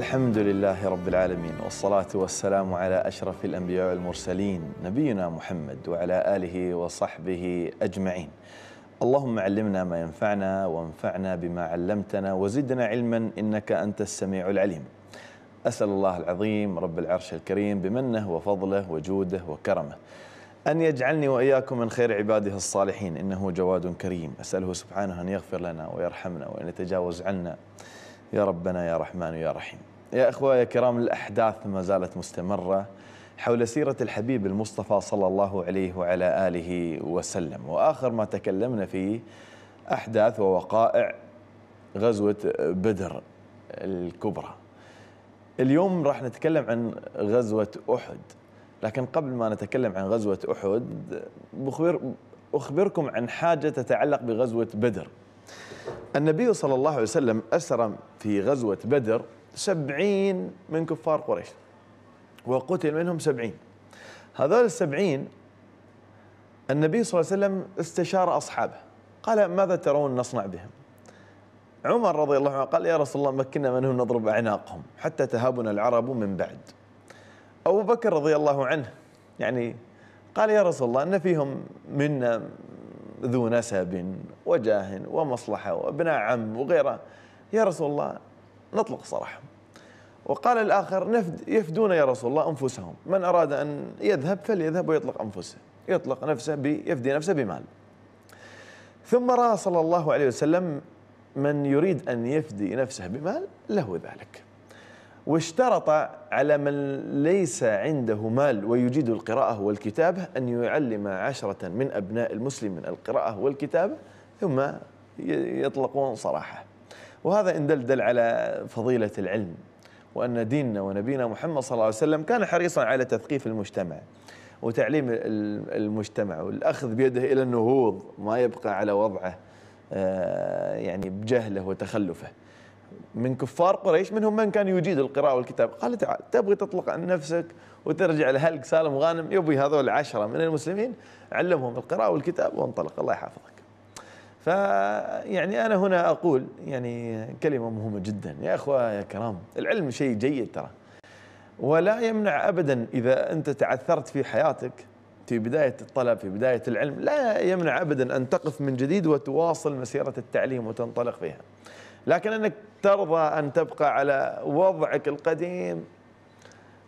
الحمد لله رب العالمين والصلاة والسلام على أشرف الأنبياء والمرسلين نبينا محمد وعلى آله وصحبه أجمعين اللهم علمنا ما ينفعنا وانفعنا بما علمتنا وزدنا علما إنك أنت السميع العليم أسأل الله العظيم رب العرش الكريم بمنه وفضله وجوده وكرمه أن يجعلني وإياكم من خير عباده الصالحين إنه جواد كريم أسأله سبحانه أن يغفر لنا ويرحمنا وأن يتجاوز عنا يا ربنا يا رحمن يا رحيم يا أخوة الكرام الأحداث ما زالت مستمرة حول سيرة الحبيب المصطفى صلى الله عليه وعلى آله وسلم وآخر ما تكلمنا فيه أحداث ووقائع غزوة بدر الكبرى اليوم راح نتكلم عن غزوة أحد لكن قبل ما نتكلم عن غزوة أحد بخبر أخبركم عن حاجة تتعلق بغزوة بدر النبي صلى الله عليه وسلم اسرم في غزوة بدر سبعين من كفار قريش وقتل منهم سبعين هذول السبعين النبي صلى الله عليه وسلم استشار أصحابه قال ماذا ترون نصنع بهم عمر رضي الله عنه قال يا رسول الله مكنا منهم نضرب أعناقهم حتى تهابنا العرب من بعد أبو بكر رضي الله عنه يعني قال يا رسول الله أن فيهم منا ذو نسب وجاه ومصلحة وابناء عم وغيره يا رسول الله نطلق صراحة وقال الآخر نفد يفدون يا رسول الله أنفسهم من أراد أن يذهب فليذهب ويطلق أنفسه يطلق نفسه يفدي نفسه بمال ثم رأى صلى الله عليه وسلم من يريد أن يفدي نفسه بمال له ذلك واشترط على من ليس عنده مال ويجيد القراءة والكتابة أن يعلم عشرة من أبناء المسلمين القراءة والكتابة ثم يطلقون صراحة وهذا إن دل دل على فضيلة العلم وأن ديننا ونبينا محمد صلى الله عليه وسلم كان حريصا على تثقيف المجتمع وتعليم المجتمع والأخذ بيده إلى النهوض ما يبقى على وضعه آه، يعني بجهله وتخلفه من كفار قريش منهم من كان يجيد القراءة والكتاب قال تعال تبغي تطلق عن نفسك وترجع لهلك سالم غانم يبي هذول العشرة من المسلمين علمهم القراءة والكتاب وانطلق الله يحفظك فيعني انا هنا اقول يعني كلمه مهمه جدا يا اخويا يا كرام العلم شيء جيد ترى ولا يمنع ابدا اذا انت تعثرت في حياتك في بدايه الطلب في بدايه العلم لا يمنع ابدا ان تقف من جديد وتواصل مسيره التعليم وتنطلق فيها لكن انك ترضى ان تبقى على وضعك القديم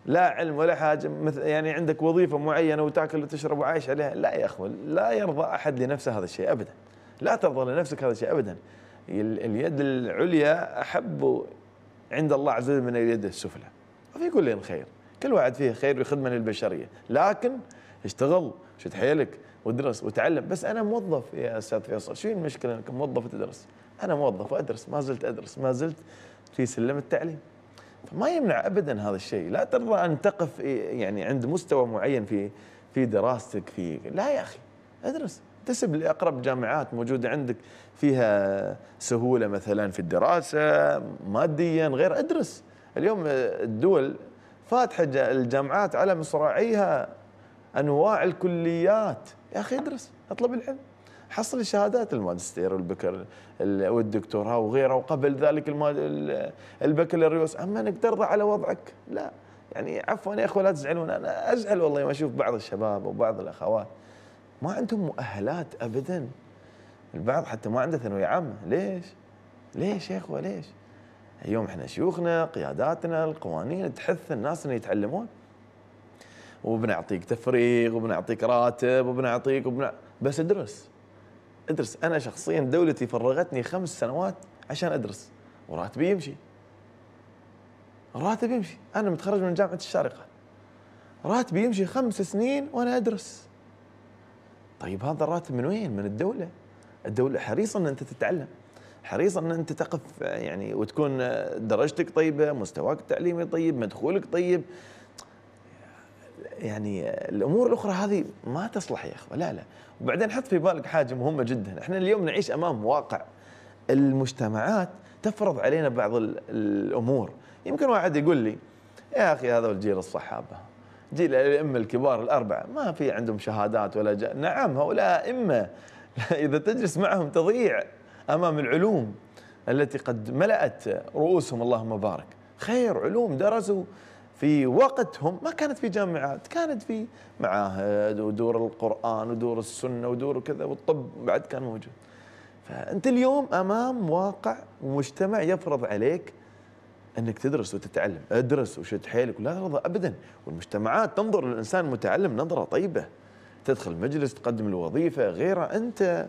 لا علم ولا حاجه مثل يعني عندك وظيفه معينه وتاكل وتشرب وعايش عليها لا يا اخوه لا يرضى احد لنفسه هذا الشيء ابدا لا ترضى لنفسك هذا الشيء ابدا اليد العليا احب عند الله عز وجل من اليد السفلى وفي كل خير كل واحد فيه خير وخدمه للبشريه لكن اشتغل شد حيلك وادرس وتعلم بس انا موظف يا استاذ فيصل شو المشكله انك موظف وتدرس انا موظف وادرس ما زلت ادرس ما زلت في سلم التعليم فما يمنع ابدا هذا الشيء لا ترضى ان تقف يعني عند مستوى معين في في دراستك في لا يا اخي ادرس تسب لاقرب جامعات موجوده عندك فيها سهوله مثلا في الدراسه ماديا غير ادرس اليوم الدول فاتحه الجامعات على مصراعيها انواع الكليات يا اخي ادرس اطلب العلم حصل الشهادات الماجستير والبكر والدكتوراه وغيره وقبل ذلك البكالوريوس اما انك ترضى على وضعك لا يعني عفوا يا اخوه لا تزعلون انا ازعل والله ما اشوف بعض الشباب وبعض الاخوات ما عندهم مؤهلات ابدا البعض حتى ما عنده ثانويه عامه ليش؟ ليش يا اخوه ليش؟ اليوم احنا شيوخنا قياداتنا القوانين تحث الناس انه يتعلمون وبنعطيك تفريغ وبنعطيك راتب وبنعطيك وبنع... بس ادرس ادرس انا شخصيا دولتي فرغتني خمس سنوات عشان ادرس وراتبي يمشي راتبي يمشي انا متخرج من جامعه الشارقه راتبي يمشي خمس سنين وانا ادرس طيب هذا الراتب من وين؟ من الدوله. الدوله حريصه ان انت تتعلم. حريصة ان انت تقف يعني وتكون آه، درجتك طيبه، مستواك التعليمي طيب، مدخولك طيب. يعني آه، الامور الاخرى هذه ما تصلح يا اخوه، لا لا، وبعدين حط في بالك حاجه مهمه جدا، احنا اليوم نعيش امام واقع المجتمعات تفرض علينا بعض الامور، يمكن واحد يقول لي يا اخي هذا الجيل الصحابه جيل الائمه الكبار الاربعه ما في عندهم شهادات ولا ج... نعم هؤلاء ائمه اذا تجلس معهم تضيع امام العلوم التي قد ملأت رؤوسهم اللهم بارك خير علوم درسوا في وقتهم ما كانت في جامعات كانت في معاهد ودور القرآن ودور السنة ودور كذا والطب بعد كان موجود فأنت اليوم أمام واقع ومجتمع يفرض عليك انك تدرس وتتعلم ادرس وشد حيلك ولا ترضى ابدا والمجتمعات تنظر للانسان المتعلم نظره طيبه تدخل مجلس تقدم الوظيفه غيره انت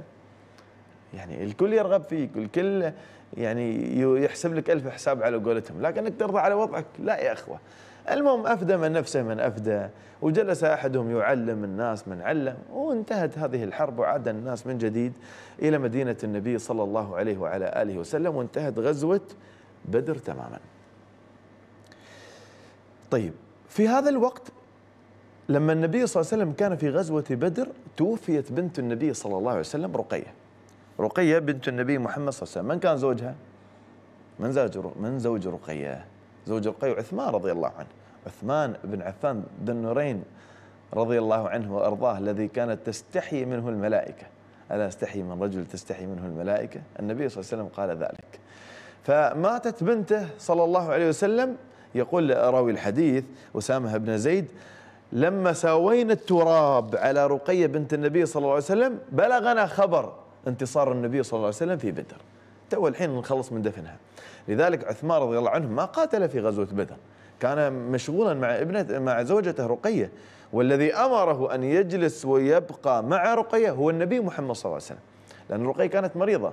يعني الكل يرغب فيك والكل يعني يحسب لك ألف حساب على قولتهم لكنك ترضى على وضعك لا يا أخوة المهم أفدى من نفسه من أفدى وجلس أحدهم يعلم الناس من علم وانتهت هذه الحرب وعاد الناس من جديد إلى مدينة النبي صلى الله عليه وعلى آله وسلم وانتهت غزوة بدر تماماً طيب في هذا الوقت لما النبي صلى الله عليه وسلم كان في غزوة بدر توفيت بنت النبي صلى الله عليه وسلم رقية رقية بنت النبي محمد صلى الله عليه وسلم من كان زوجها؟ من زوج من زوج رقية؟ زوج رقية عثمان رضي الله عنه عثمان بن عفان ذو النورين رضي الله عنه وأرضاه الذي كانت تستحي منه الملائكة ألا استحي من رجل تستحي منه الملائكة؟ النبي صلى الله عليه وسلم قال ذلك فماتت بنته صلى الله عليه وسلم يقول راوي الحديث أسامة بن زيد لما ساوينا التراب على رقية بنت النبي صلى الله عليه وسلم بلغنا خبر انتصار النبي صلى الله عليه وسلم في بدر تو الحين نخلص من دفنها لذلك عثمان رضي الله عنه ما قاتل في غزوة بدر كان مشغولا مع ابنة مع زوجته رقية والذي أمره أن يجلس ويبقى مع رقية هو النبي محمد صلى الله عليه وسلم لأن رقية كانت مريضة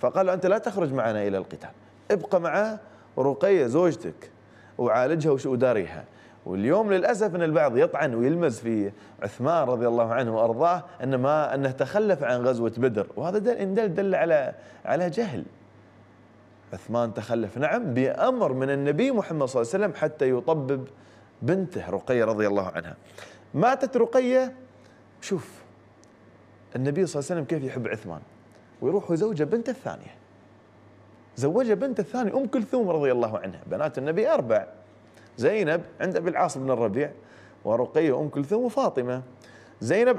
فقال له أنت لا تخرج معنا إلى القتال ابقى مع رقية زوجتك وعالجها وداريها واليوم للاسف ان البعض يطعن ويلمز في عثمان رضي الله عنه وارضاه انه ما انه تخلف عن غزوه بدر وهذا دل ان دل, دل على على جهل عثمان تخلف نعم بامر من النبي محمد صلى الله عليه وسلم حتى يطبب بنته رقيه رضي الله عنها ماتت رقيه شوف النبي صلى الله عليه وسلم كيف يحب عثمان ويروح ويزوجه بنته الثانيه زوجها بنت الثاني أم كلثوم رضي الله عنها بنات النبي أربع زينب عند أبي العاص بن الربيع ورقية أم كلثوم وفاطمة زينب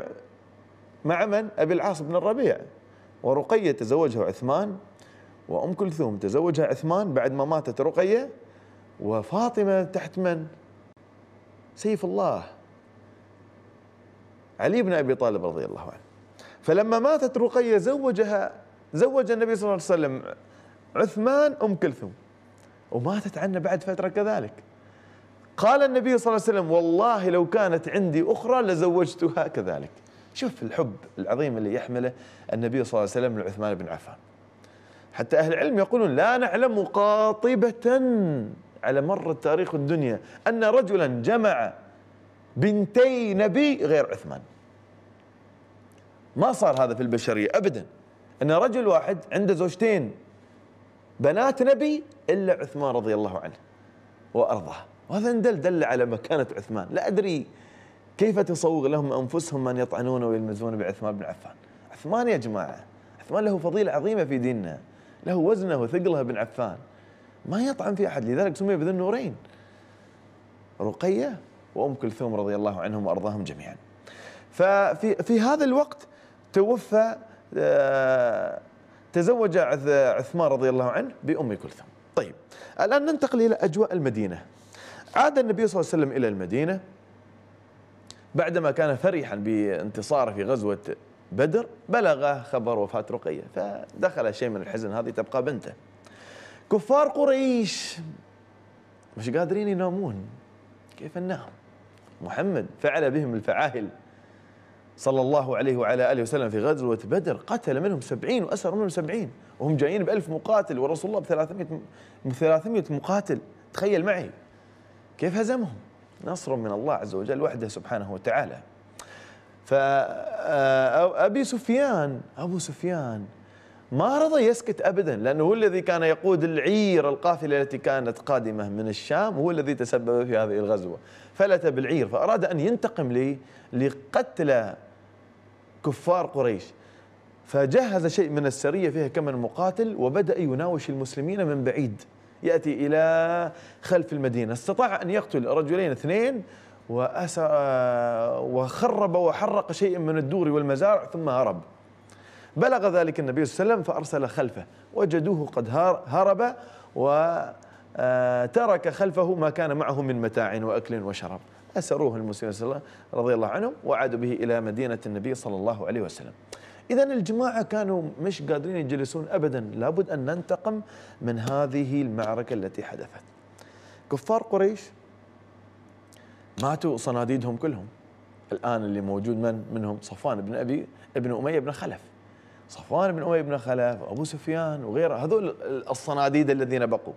مع من؟ أبي العاص بن الربيع ورقية تزوجها عثمان وأم كلثوم تزوجها عثمان بعد ما ماتت رقية وفاطمة تحت من؟ سيف الله علي بن أبي طالب رضي الله عنه فلما ماتت رقية زوجها زوج النبي صلى الله عليه وسلم عثمان أم كلثوم وماتت عنا بعد فترة كذلك قال النبي صلى الله عليه وسلم والله لو كانت عندي أخرى لزوجتها كذلك شوف الحب العظيم اللي يحمله النبي صلى الله عليه وسلم لعثمان بن عفان حتى أهل العلم يقولون لا نعلم قاطبة على مر التاريخ الدنيا أن رجلا جمع بنتي نبي غير عثمان ما صار هذا في البشرية أبدا أن رجل واحد عنده زوجتين بنات نبي إلا عثمان رضي الله عنه وأرضاه وهذا دل دل على مكانة عثمان لا أدري كيف تصوغ لهم أنفسهم من يطعنون ويلمزون بعثمان بن عفان عثمان يا جماعة عثمان له فضيلة عظيمة في ديننا له وزنه وثقله بن عفان ما يطعن في أحد لذلك سمي بذي النورين رقية وأم كلثوم رضي الله عنهم وأرضاهم جميعا ففي في هذا الوقت توفى آه، تزوج عثمان رضي الله عنه بأم كلثوم طيب الآن ننتقل إلى أجواء المدينة عاد النبي صلى الله عليه وسلم إلى المدينة بعدما كان فرحا بانتصاره في غزوة بدر بلغه خبر وفاة رقية فدخل شيء من الحزن هذه تبقى بنته كفار قريش مش قادرين ينامون كيف النام محمد فعل بهم الفعاهل صلى الله عليه وعلى آله وسلم في غزوة بدر قتل منهم سبعين وأسر منهم سبعين وهم جايين بألف مقاتل ورسول الله بثلاثمائة, 300 مقاتل تخيل معي كيف هزمهم نصر من الله عز وجل وحده سبحانه وتعالى فأبي آه، سفيان أبو سفيان ما رضى يسكت ابدا لانه هو الذي كان يقود العير القافله التي كانت قادمه من الشام هو الذي تسبب في هذه الغزوه فلت بالعير فاراد ان ينتقم لي لقتل كفار قريش فجهز شيء من السرية فيها كم من مقاتل وبدأ يناوش المسلمين من بعيد يأتي إلى خلف المدينة استطاع أن يقتل رجلين اثنين وأسر وخرب وحرق شيء من الدور والمزارع ثم هرب بلغ ذلك النبي صلى الله عليه وسلم فأرسل خلفه وجدوه قد هرب وترك آه، خلفه ما كان معه من متاع وأكل وشراب أسروه المسلمين رضي الله عنهم وعادوا به إلى مدينة النبي صلى الله عليه وسلم إذا الجماعة كانوا مش قادرين يجلسون أبدا لابد أن ننتقم من هذه المعركة التي حدثت كفار قريش ماتوا صناديدهم كلهم الآن اللي موجود من منهم صفوان بن أبي ابن أمية بن خلف صفوان بن أمية بن خلف أبو سفيان وغيره هذول الصناديد الذين بقوا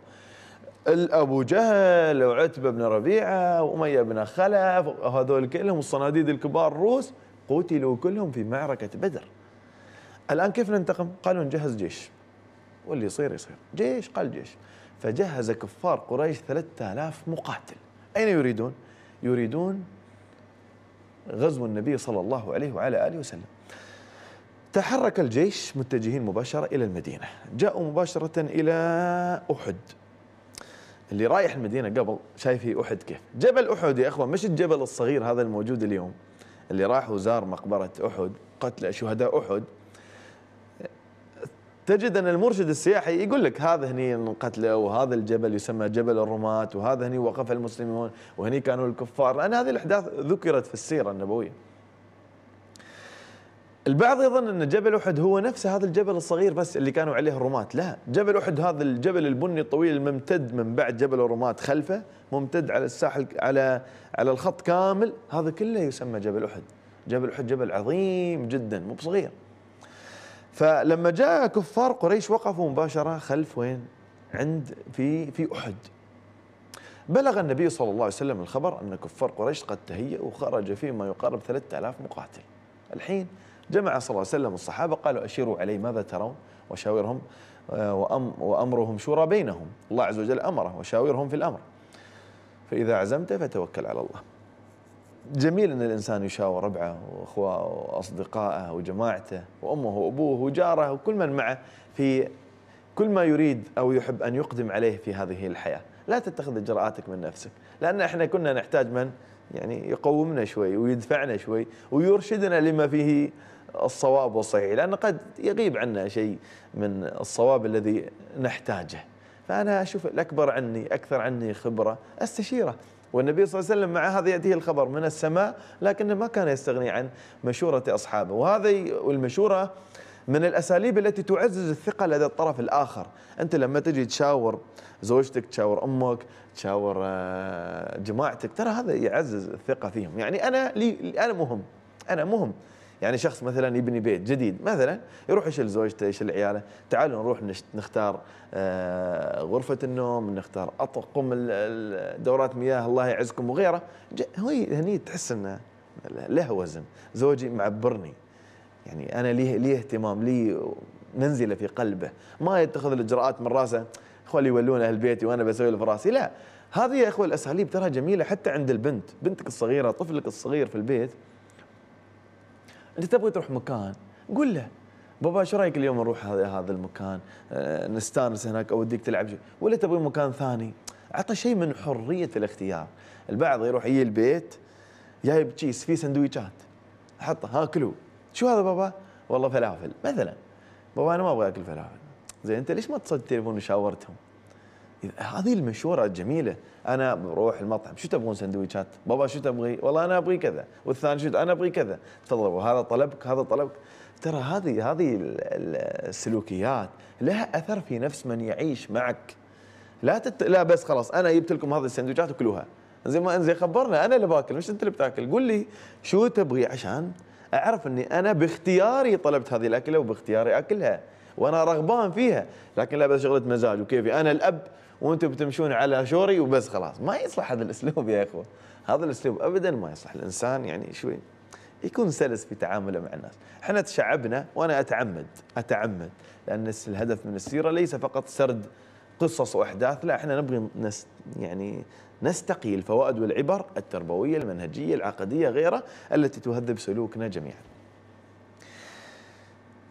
الابو جهل وعتبه بن ربيعه واميه بن خلف هذول كلهم الصناديد الكبار الروس قتلوا كلهم في معركه بدر. الان كيف ننتقم؟ قالوا نجهز جيش. واللي يصير يصير، جيش قال جيش. فجهز كفار قريش 3000 مقاتل. اين يريدون؟ يريدون غزو النبي صلى الله عليه وعلى اله وسلم. تحرك الجيش متجهين مباشره الى المدينه، جاءوا مباشره الى احد اللي رايح المدينه قبل شايف هي احد كيف جبل احد يا اخوان مش الجبل الصغير هذا الموجود اليوم اللي راح وزار مقبره احد قتل شهداء احد تجد ان المرشد السياحي يقول لك هذا هني انقتله وهذا الجبل يسمى جبل الرماة وهذا هني وقف المسلمون وهني كانوا الكفار لان هذه الاحداث ذكرت في السيره النبويه البعض يظن ان جبل احد هو نفسه هذا الجبل الصغير بس اللي كانوا عليه الرماة لا جبل احد هذا الجبل البني الطويل الممتد من بعد جبل الرماة خلفه ممتد على الساحل على على الخط كامل هذا كله يسمى جبل احد جبل احد جبل عظيم جدا مو بصغير فلما جاء كفار قريش وقفوا مباشره خلف وين عند في في احد بلغ النبي صلى الله عليه وسلم الخبر ان كفار قريش قد تهيئوا وخرج فيما يقارب 3000 مقاتل الحين جمع صلى الله عليه وسلم الصحابة قالوا أشيروا علي ماذا ترون وشاورهم آه، وأم وأمرهم شورى بينهم الله عز وجل أمره وشاورهم في الأمر فإذا عزمت فتوكل على الله جميل أن الإنسان يشاور ربعه وأخوه وأصدقائه وجماعته وأمه وأبوه وجاره وكل من معه في كل ما يريد أو يحب أن يقدم عليه في هذه الحياة لا تتخذ إجراءاتك من نفسك لأن إحنا كنا نحتاج من يعني يقومنا شوي ويدفعنا شوي ويرشدنا لما فيه الصواب والصحيح لأن قد يغيب عنا شيء من الصواب الذي نحتاجه فأنا أشوف الأكبر عني أكثر عني خبرة أستشيره والنبي صلى الله عليه وسلم مع هذا يأتيه الخبر من السماء لكنه ما كان يستغني عن مشورة أصحابه وهذه المشورة من الأساليب التي تعزز الثقة لدى الطرف الآخر أنت لما تجي تشاور زوجتك تشاور أمك تشاور آه، جماعتك ترى هذا يعزز الثقة فيهم يعني أنا لي أنا مهم أنا مهم يعني شخص مثلا يبني بيت جديد مثلا يروح يشل زوجته يشل عياله تعالوا نروح نختار آه، غرفه النوم نختار اطقم دورات مياه الله يعزكم وغيره هني تحس انه له وزن زوجي معبرني يعني انا ليه لي اهتمام لي منزله في قلبه ما يتخذ الاجراءات من راسه اخوان يولون اهل بيتي وانا بسوي في راسي لا هذه يا اخوه الاساليب ترى جميله حتى عند البنت بنتك الصغيره طفلك الصغير في البيت انت تبغي تروح مكان قول له بابا شو رايك اليوم نروح هذا المكان آه، نستانس هناك اوديك تلعب شيء ولا تبغي مكان ثاني اعطى شيء من حريه الاختيار البعض يروح يجي البيت جايب تشيز فيه سندويشات حطه هاكلوا شو هذا بابا والله فلافل مثلا بابا انا ما ابغى اكل فلافل زين انت ليش ما اتصلت تليفون وشاورتهم هذه المشوره الجميله انا بروح المطعم شو تبغون سندويشات بابا شو تبغي والله انا ابغي كذا والثاني شو انا ابغي كذا تفضل هذا طلبك هذا طلبك ترى هذه هذه السلوكيات لها اثر في نفس من يعيش معك لا تت... لا بس خلاص انا جبت لكم هذه السندويشات وكلوها زين ما انزين خبرنا انا اللي باكل مش انت اللي بتاكل قول لي شو تبغي عشان اعرف اني انا باختياري طلبت هذه الاكله وباختياري اكلها وانا رغبان فيها لكن لا بس شغله مزاج وكيفي انا الاب وانتم بتمشون على شوري وبس خلاص ما يصلح هذا الاسلوب يا اخوه هذا الاسلوب ابدا ما يصلح الانسان يعني شوي يكون سلس في تعامله مع الناس احنا تشعبنا وانا اتعمد اتعمد لان الهدف من السيره ليس فقط سرد قصص واحداث لا احنا نبغي نس يعني نستقي الفوائد والعبر التربويه المنهجيه العقديه غيرها التي تهذب سلوكنا جميعا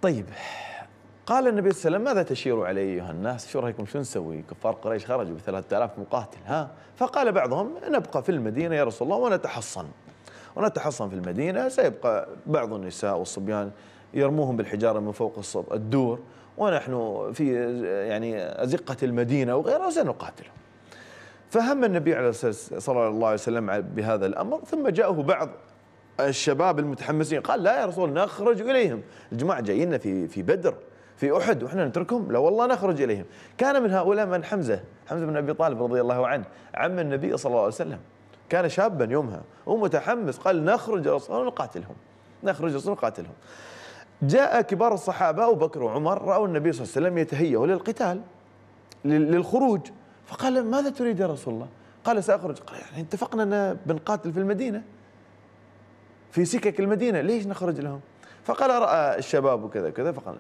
طيب قال النبي صلى الله عليه وسلم ماذا تشير علي أيها الناس شو رأيكم شو نسوي كفار قريش خرجوا بثلاثة آلاف مقاتل ها فقال بعضهم نبقى في المدينة يا رسول الله ونتحصن ونتحصن في المدينة سيبقى بعض النساء والصبيان يرموهم بالحجارة من فوق الدور ونحن في يعني أزقة المدينة وغيرها وسنقاتلهم فهم النبي صلى الله عليه وسلم بهذا الأمر ثم جاءه بعض الشباب المتحمسين قال لا يا رسول نخرج إليهم الجماعة جايين في في بدر في أحد وإحنا نتركهم لا والله نخرج إليهم كان من هؤلاء من حمزة حمزة بن أبي طالب رضي الله عنه عم النبي صلى الله عليه وسلم كان شابا يومها ومتحمس قال نخرج رسول نقاتلهم نخرج رسول نقاتلهم جاء كبار الصحابة أبو بكر وعمر رأوا النبي صلى الله عليه وسلم يتهيأ للقتال للخروج فقال ماذا تريد يا رسول الله قال سأخرج قال يعني اتفقنا أن بنقاتل في المدينة في سكك المدينة ليش نخرج لهم فقال رأى الشباب وكذا كذا فقال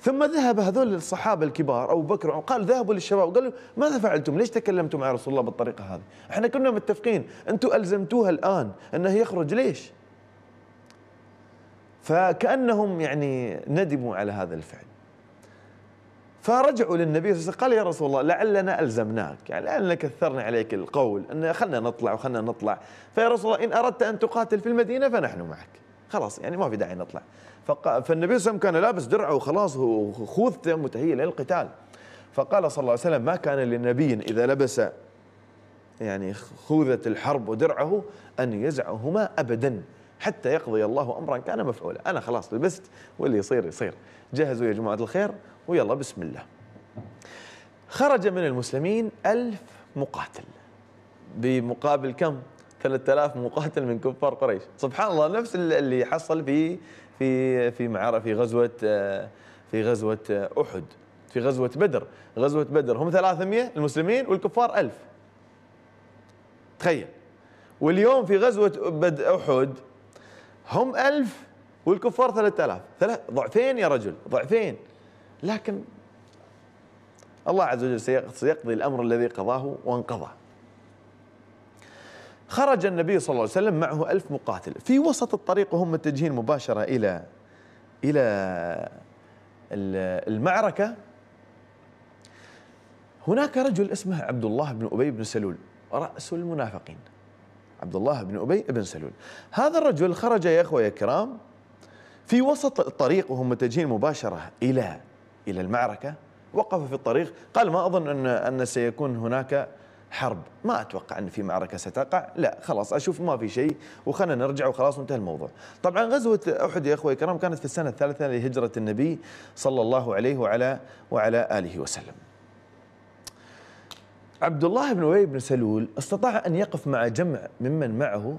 ثم ذهب هذول الصحابه الكبار ابو بكر قال ذهبوا للشباب وقالوا ماذا فعلتم؟ ليش تكلمتم مع رسول الله بالطريقه هذه؟ احنا كنا متفقين انتم الزمتوها الان انه يخرج ليش؟ فكانهم يعني ندموا على هذا الفعل. فرجعوا للنبي صلى الله عليه وسلم قال يا رسول الله لعلنا الزمناك يعني لعلنا كثرنا عليك القول ان خلنا نطلع وخلنا نطلع فيا رسول الله ان اردت ان تقاتل في المدينه فنحن معك. خلاص يعني ما في داعي نطلع فالنبي صلى الله عليه وسلم كان لابس درعه وخلاص وخوذته متهيئ للقتال فقال صلى الله عليه وسلم ما كان للنبي إذا لبس يعني خوذة الحرب ودرعه أن يزعهما أبدا حتى يقضي الله أمرا كان مفعولا أنا خلاص لبست واللي يصير يصير جهزوا يا جماعة الخير ويلا بسم الله خرج من المسلمين ألف مقاتل بمقابل كم 3000 مقاتل من كفار قريش سبحان الله نفس اللي حصل في في في معركه في غزوه آه، في غزوه آه، احد في غزوه بدر غزوه بدر هم 300 المسلمين والكفار 1000 تخيل واليوم في غزوه بد احد هم 1000 والكفار 3000 ثلاث ضعفين يا رجل ضعفين لكن الله عز وجل سيقضي الامر الذي قضاه وانقضى خرج النبي صلى الله عليه وسلم معه ألف مقاتل في وسط الطريق وهم متجهين مباشرة إلى إلى المعركة هناك رجل اسمه عبد الله بن أبي بن سلول رأس المنافقين عبد الله بن أبي بن سلول هذا الرجل خرج يا أخوة يا كرام في وسط الطريق وهم متجهين مباشرة إلى إلى المعركة وقف في الطريق قال ما أظن أن أن سيكون هناك حرب ما أتوقع أن في معركة ستقع لا خلاص أشوف ما في شيء وخلنا نرجع وخلاص وانتهى الموضوع طبعا غزوة أحد يا أخوي الكرام كانت في السنة الثالثة لهجرة النبي صلى الله عليه وعلى وعلى آله وسلم عبد الله بن أبي بن سلول استطاع أن يقف مع جمع ممن معه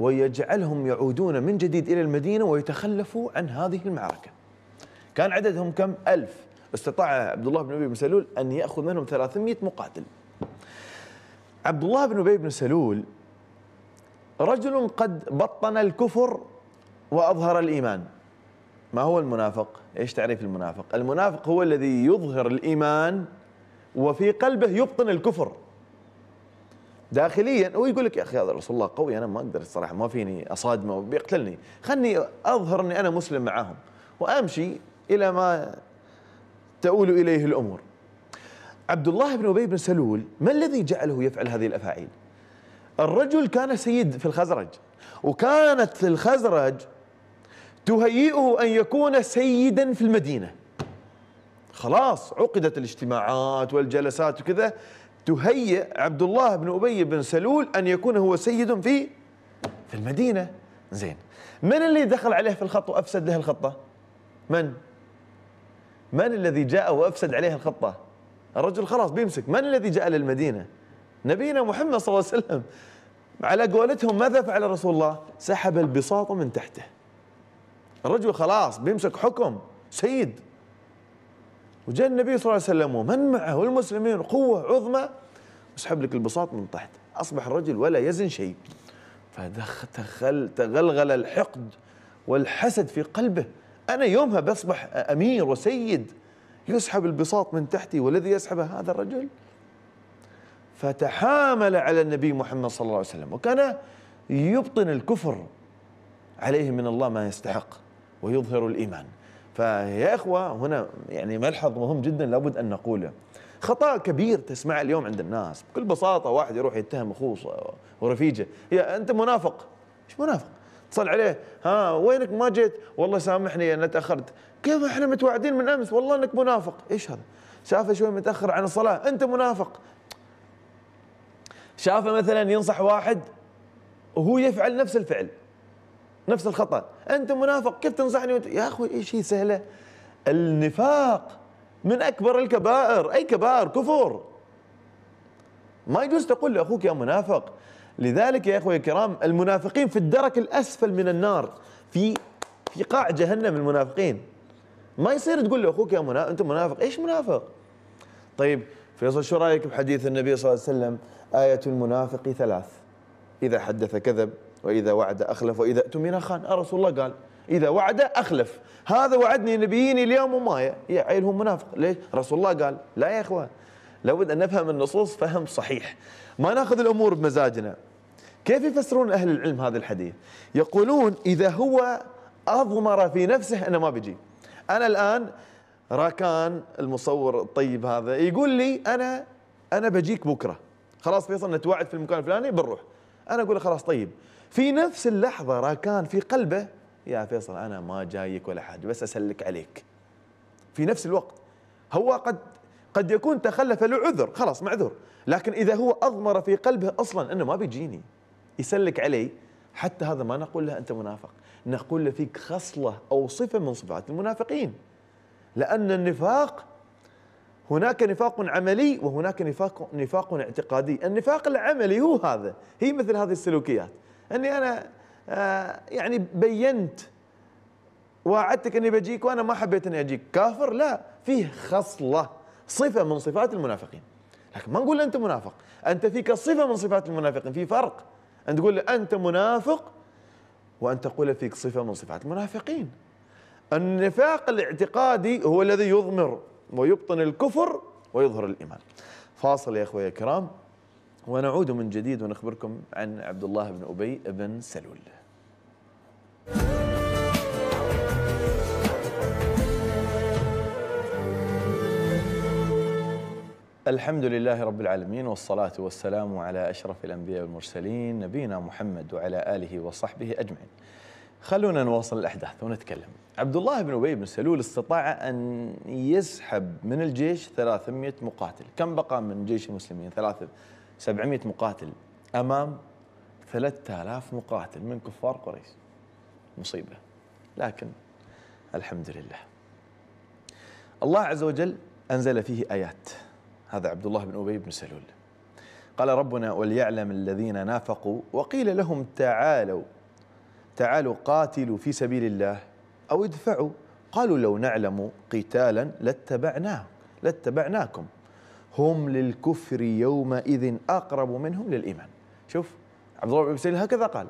ويجعلهم يعودون من جديد إلى المدينة ويتخلفوا عن هذه المعركة كان عددهم كم ألف استطاع عبد الله بن ابي بن سلول ان ياخذ منهم 300 مقاتل عبد الله بن ابي بن سلول رجل قد بطن الكفر واظهر الايمان ما هو المنافق ايش تعريف المنافق المنافق هو الذي يظهر الايمان وفي قلبه يبطن الكفر داخليا هو يقول لك يا اخي هذا رسول الله قوي انا ما اقدر الصراحه ما فيني اصادمه وبيقتلني خلني اظهر اني انا مسلم معاهم وامشي الى ما تؤول إليه الأمور عبد الله بن أبي بن سلول ما الذي جعله يفعل هذه الأفاعيل الرجل كان سيد في الخزرج وكانت الخزرج تهيئه أن يكون سيدا في المدينة خلاص عقدت الاجتماعات والجلسات وكذا تهيئ عبد الله بن أبي بن سلول أن يكون هو سيد في في المدينة زين من اللي دخل عليه في الخط وأفسد له الخطة من من الذي جاء وأفسد عليه الخطة الرجل خلاص بيمسك من الذي جاء للمدينة نبينا محمد صلى الله عليه وسلم على قولتهم ماذا فعل رسول الله سحب البساط من تحته الرجل خلاص بيمسك حكم سيد وجاء النبي صلى الله عليه وسلم ومن معه والمسلمين قوة عظمى وسحب لك البساط من تحت أصبح الرجل ولا يزن شيء فدخل تغلغل الحقد والحسد في قلبه أنا يومها بصبح أمير وسيد يسحب البساط من تحتي والذي يسحبه هذا الرجل فتحامل على النبي محمد صلى الله عليه وسلم وكان يبطن الكفر عليه من الله ما يستحق ويظهر الإيمان فيا إخوة هنا يعني ملحظ مهم جدا لابد أن نقوله خطأ كبير تسمع اليوم عند الناس بكل بساطة واحد يروح يتهم أخوه ورفيجه يا أنت منافق إيش منافق اتصل عليه ها وينك ما جيت والله سامحني انا تاخرت كيف احنا متواعدين من امس والله انك منافق ايش هذا شافه شوي متاخر عن الصلاه انت منافق شافه مثلا ينصح واحد وهو يفعل نفس الفعل نفس الخطا انت منافق كيف تنصحني يا اخوي ايش هي سهله النفاق من اكبر الكبائر اي كبائر كفر ما يجوز تقول لاخوك يا منافق لذلك يا اخوي الكرام المنافقين في الدرك الاسفل من النار في في قاع جهنم المنافقين ما يصير تقول له اخوك يا منافق انت منافق ايش منافق طيب فيصل شو رايك بحديث النبي صلى الله عليه وسلم ايه المنافق ثلاث اذا حدث كذب واذا وعد اخلف واذا اؤتمن خان آه رسول الله قال اذا وعد اخلف هذا وعدني نبيين اليوم وما يا عيل هو منافق ليش رسول الله قال لا يا اخوان لابد أن نفهم النصوص فهم صحيح ما ناخذ الأمور بمزاجنا كيف يفسرون أهل العلم هذا الحديث يقولون إذا هو أضمر في نفسه أنه ما بيجي أنا الآن راكان المصور الطيب هذا يقول لي أنا أنا بجيك بكرة خلاص فيصل نتوعد في المكان الفلاني بنروح أنا أقول له خلاص طيب في نفس اللحظة راكان في قلبه يا فيصل أنا ما جايك ولا حاجة بس أسلك عليك في نفس الوقت هو قد قد يكون تخلف له عذر خلاص معذور لكن إذا هو أضمر في قلبه أصلا أنه ما بيجيني يسلك علي حتى هذا ما نقول له أنت منافق نقول له فيك خصلة أو صفة من صفات المنافقين لأن النفاق هناك نفاق عملي وهناك نفاق نفاق اعتقادي النفاق العملي هو هذا هي مثل هذه السلوكيات أني أنا آه يعني بينت وعدتك أني بجيك وأنا ما حبيت أني أجيك كافر لا فيه خصلة صفه من صفات المنافقين لكن ما نقول انت منافق انت فيك صفه من صفات المنافقين في فرق ان تقول انت منافق وان تقول فيك صفه من صفات المنافقين النفاق الاعتقادي هو الذي يضمر ويبطن الكفر ويظهر الايمان فاصل يا اخوي الكرام ونعود من جديد ونخبركم عن عبد الله بن ابي بن سلول الحمد لله رب العالمين والصلاة والسلام على أشرف الأنبياء والمرسلين نبينا محمد وعلى آله وصحبه أجمعين خلونا نواصل الأحداث ونتكلم عبد الله بن أبي بن سلول استطاع أن يسحب من الجيش 300 مقاتل كم بقى من جيش المسلمين ثلاثة 700 مقاتل أمام 3000 مقاتل من كفار قريش مصيبة لكن الحمد لله الله عز وجل أنزل فيه آيات هذا عبد الله بن أبي بن سلول قال ربنا وليعلم الذين نافقوا وقيل لهم تعالوا تعالوا قاتلوا في سبيل الله أو ادفعوا قالوا لو نعلم قتالا لاتبعناه لاتبعناكم هم للكفر يومئذ أقرب منهم للإيمان شوف عبد الله بن سلول هكذا قال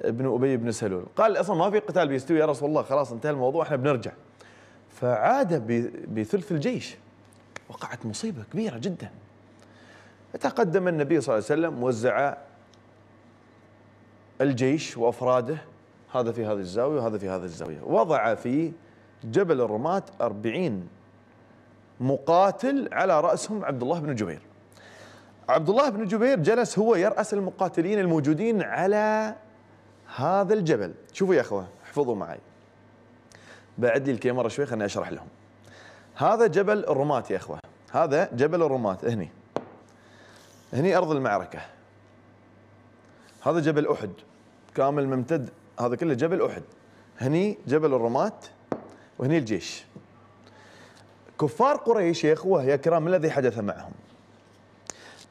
ابن أبي بن سلول قال أصلا ما في قتال بيستوي يا رسول الله خلاص انتهى الموضوع احنا بنرجع فعاد بثلث الجيش وقعت مصيبة كبيرة جدا تقدم النبي صلى الله عليه وسلم وزع الجيش وأفراده هذا في هذه الزاوية وهذا في هذه الزاوية وضع في جبل الرماة أربعين مقاتل على رأسهم عبد الله بن جبير عبد الله بن جبير جلس هو يرأس المقاتلين الموجودين على هذا الجبل شوفوا يا أخوة احفظوا معي بعد لي الكاميرا شوي خليني أشرح لهم هذا جبل الرومات يا اخوه هذا جبل الرومات هني هني ارض المعركه هذا جبل احد كامل ممتد هذا كله جبل احد هني جبل الرومات وهني الجيش كفار قريش يا اخوه يا كرام ما الذي حدث معهم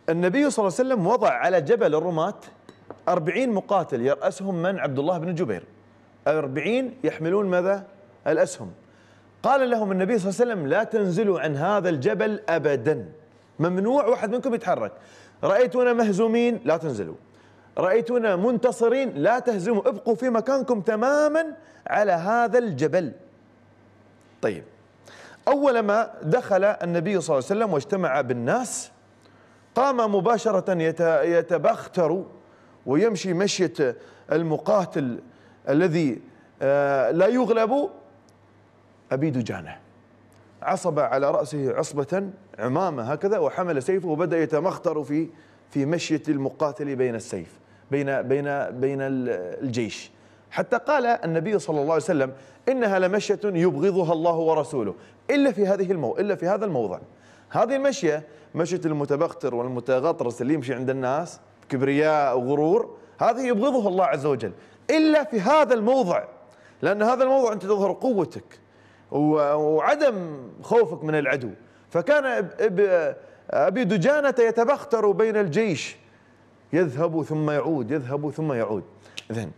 النبي صلى الله عليه وسلم وضع على جبل الرومات أربعين مقاتل يرأسهم من عبد الله بن جبير أربعين يحملون ماذا الأسهم قال لهم النبي صلى الله عليه وسلم لا تنزلوا عن هذا الجبل أبدا ممنوع واحد منكم يتحرك رأيتونا مهزومين لا تنزلوا رأيتونا منتصرين لا تهزموا ابقوا في مكانكم تماما على هذا الجبل طيب أول ما دخل النبي صلى الله عليه وسلم واجتمع بالناس قام مباشرة يتبختر ويمشي مشية المقاتل الذي آه، لا يغلب أبي دجانة عصب على رأسه عصبة عمامة هكذا وحمل سيفه وبدأ يتمختر في في مشية المقاتل بين السيف بين بين بين الجيش حتى قال النبي صلى الله عليه وسلم إنها لمشية يبغضها الله ورسوله إلا في هذه المو إلا في هذا الموضع هذه المشية مشية المتبختر والمتغطرس اللي يمشي عند الناس كبرياء وغرور هذه يبغضها الله عز وجل إلا في هذا الموضع لأن هذا الموضع أنت تظهر قوتك وعدم خوفك من العدو فكان أبي دجانة يتبختر بين الجيش يذهب ثم يعود يذهب ثم يعود إذن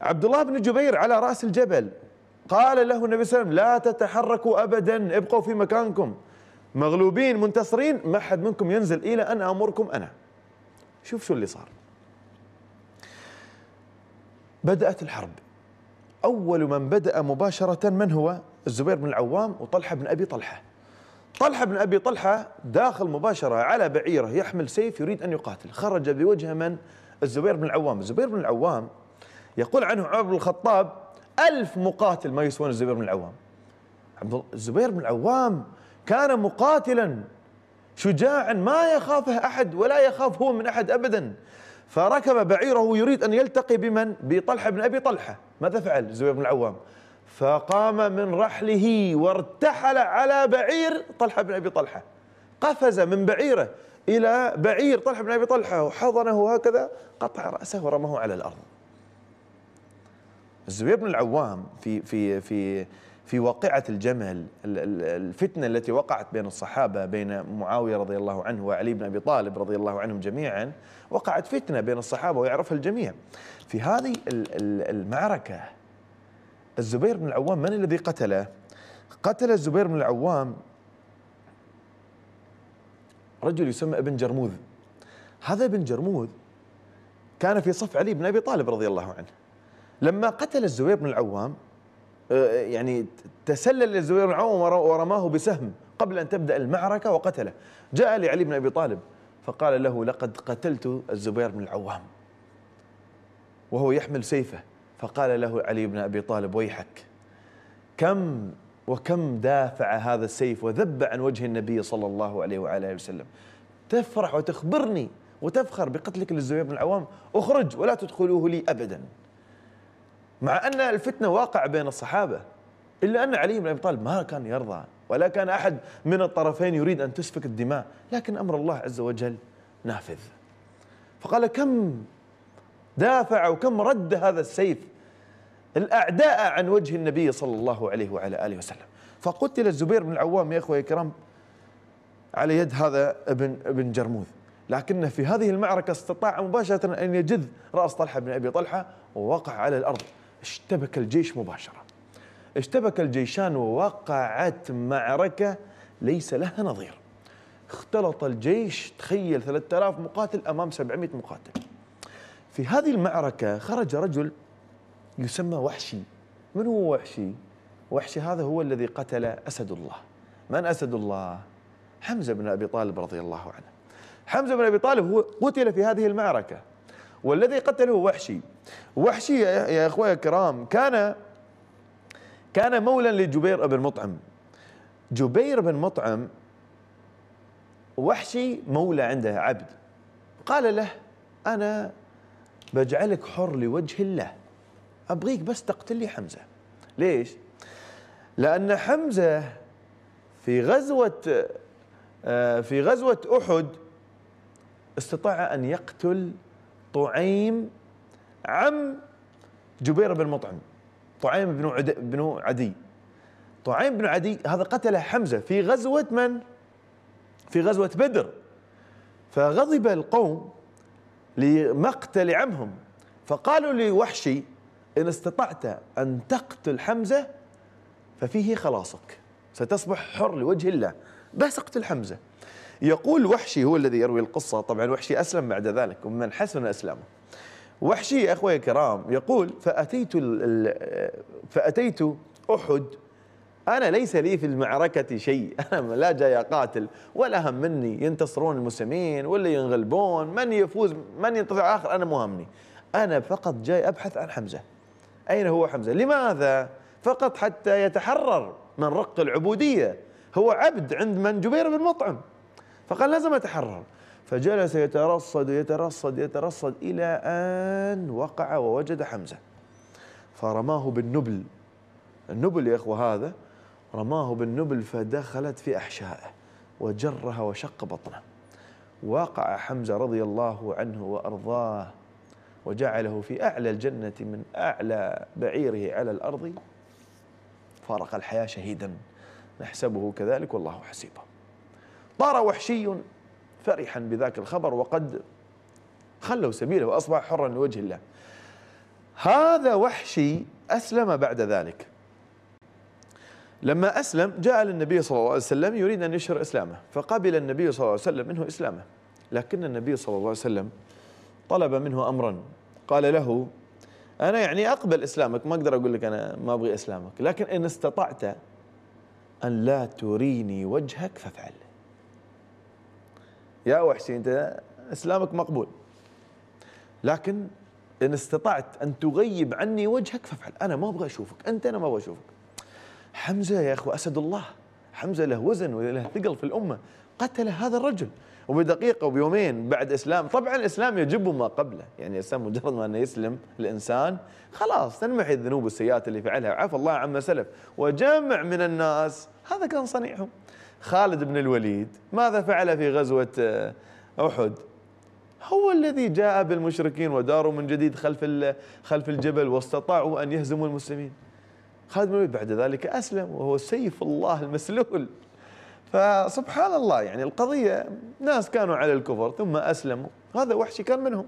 عبد الله بن جبير على رأس الجبل قال له النبي صلى الله عليه وسلم لا تتحركوا أبدا ابقوا في مكانكم مغلوبين منتصرين ما حد منكم ينزل إلى أن أمركم أنا شوف شو اللي صار بدأت الحرب أول من بدأ مباشرة من هو الزبير بن العوام وطلحة بن أبي طلحة طلحة بن أبي طلحة داخل مباشرة على بعيره يحمل سيف يريد أن يقاتل خرج بوجه من الزبير بن العوام الزبير بن العوام يقول عنه عمر بن الخطاب ألف مقاتل ما يسوون الزبير بن العوام الزبير بن العوام كان مقاتلا شجاعا ما يخافه أحد ولا يخاف هو من أحد أبدا فركب بعيره يريد أن يلتقي بمن؟ بطلحة بن أبي طلحة ماذا فعل الزبير بن العوام؟ فقام من رحله وارتحل على بعير طلحة بن أبي طلحة قفز من بعيره إلى بعير طلحة بن أبي طلحة وحضنه هكذا قطع رأسه ورماه على الأرض الزبير بن العوام في في في في واقعة الجمل الفتنة التي وقعت بين الصحابة بين معاوية رضي الله عنه وعلي بن أبي طالب رضي الله عنهم جميعا وقعت فتنة بين الصحابة ويعرفها الجميع في هذه المعركة الزبير بن العوام من الذي قتله قتل الزبير بن العوام رجل يسمى ابن جرموذ هذا ابن جرموذ كان في صف علي بن ابي طالب رضي الله عنه لما قتل الزبير بن العوام آه، يعني تسلل الزبير بن العوام ورماه بسهم قبل ان تبدا المعركه وقتله جاء لعلي بن ابي طالب فقال له لقد قتلت الزبير بن العوام وهو يحمل سيفه فقال له علي بن أبي طالب ويحك كم وكم دافع هذا السيف وذب عن وجه النبي صلى الله عليه آله وسلم تفرح وتخبرني وتفخر بقتلك للزبير بن العوام اخرج ولا تدخلوه لي أبدا مع أن الفتنة واقع بين الصحابة إلا أن علي بن أبي طالب ما كان يرضى ولا كان أحد من الطرفين يريد أن تسفك الدماء لكن أمر الله عز وجل نافذ فقال كم دافع وكم رد هذا السيف الأعداء عن وجه النبي صلى الله عليه وعلى آله وسلم فقتل الزبير بن العوام يا إخوة الكرام على يد هذا ابن, ابن جرموذ لكنه في هذه المعركة استطاع مباشرة أن يجذ رأس طلحة بن أبي طلحة ووقع على الأرض اشتبك الجيش مباشرة اشتبك الجيشان ووقعت معركة ليس لها نظير اختلط الجيش تخيل 3000 مقاتل أمام 700 مقاتل في هذه المعركة خرج رجل يسمى وحشي من هو وحشي؟ وحشي هذا هو الذي قتل أسد الله من أسد الله؟ حمزة بن أبي طالب رضي الله عنه حمزة بن أبي طالب هو قتل في هذه المعركة والذي قتله وحشي وحشي يا إخوة الكرام كان كان مولا لجبير بن مطعم جبير بن مطعم وحشي مولى عنده عبد قال له أنا بجعلك حر لوجه الله أبغيك بس تقتل لي حمزة ليش؟ لأن حمزة في غزوة آه، في غزوة أحد استطاع أن يقتل طعيم عم جبير بن مطعم طعيم بن عدي, بن عدي طعيم بن عدي هذا قتله حمزة في غزوة من؟ في غزوة بدر فغضب القوم لمقتل عمهم فقالوا لوحشي إن استطعت أن تقتل حمزة ففيه خلاصك ستصبح حر لوجه الله بس اقتل حمزة يقول وحشي هو الذي يروي القصة طبعا وحشي أسلم بعد ذلك ومن حسن أسلامه وحشي يا أخوي الكرام يقول فأتيت, فأتيت أحد أنا ليس لي في المعركة شيء أنا لا جاي أقاتل ولا هم مني ينتصرون المسلمين ولا ينغلبون من يفوز من ينتصر آخر أنا مو همني أنا فقط جاي أبحث عن حمزة أين هو حمزة لماذا فقط حتى يتحرر من رق العبودية هو عبد عند من جبير بن مطعم فقال لازم أتحرر فجلس يترصد يترصد يترصد إلى أن وقع ووجد حمزة فرماه بالنبل النبل يا إخوة هذا رماه بالنبل فدخلت في أحشائه وجرها وشق بطنه وقع حمزة رضي الله عنه وأرضاه وجعله في أعلى الجنة من أعلى بعيره على الأرض فارق الحياة شهيدا نحسبه كذلك والله حسيبه طار وحشي فرحا بذاك الخبر وقد خلوا سبيله وأصبح حرا لوجه الله هذا وحشي أسلم بعد ذلك لما أسلم جاء للنبي صلى الله عليه وسلم يريد أن يشهر إسلامه فقبل النبي صلى الله عليه وسلم منه إسلامه لكن النبي صلى الله عليه وسلم طلب منه أمرا قال له أنا يعني أقبل إسلامك ما أقدر أقول لك أنا ما أبغي إسلامك لكن إن استطعت أن لا تريني وجهك فافعل يا وحشي أنت إسلامك مقبول لكن إن استطعت أن تغيب عني وجهك فافعل أنا ما أبغى أشوفك أنت أنا ما أبغى أشوفك حمزة يا أخو أسد الله حمزة له وزن وله ثقل في الأمة قتل هذا الرجل وبدقيقه وبيومين بعد اسلام طبعا الاسلام يجب ما قبله يعني الاسلام مجرد ما انه يسلم الانسان خلاص تنمحي الذنوب والسيئات اللي فعلها وعفى الله عما سلف وجمع من الناس هذا كان صنيعهم خالد بن الوليد ماذا فعل في غزوه آه، احد هو الذي جاء بالمشركين وداروا من جديد خلف خلف الجبل واستطاعوا ان يهزموا المسلمين خالد بن الوليد بعد ذلك اسلم وهو سيف الله المسلول فسبحان الله يعني القضية ناس كانوا على الكفر ثم أسلموا هذا وحشي كان منهم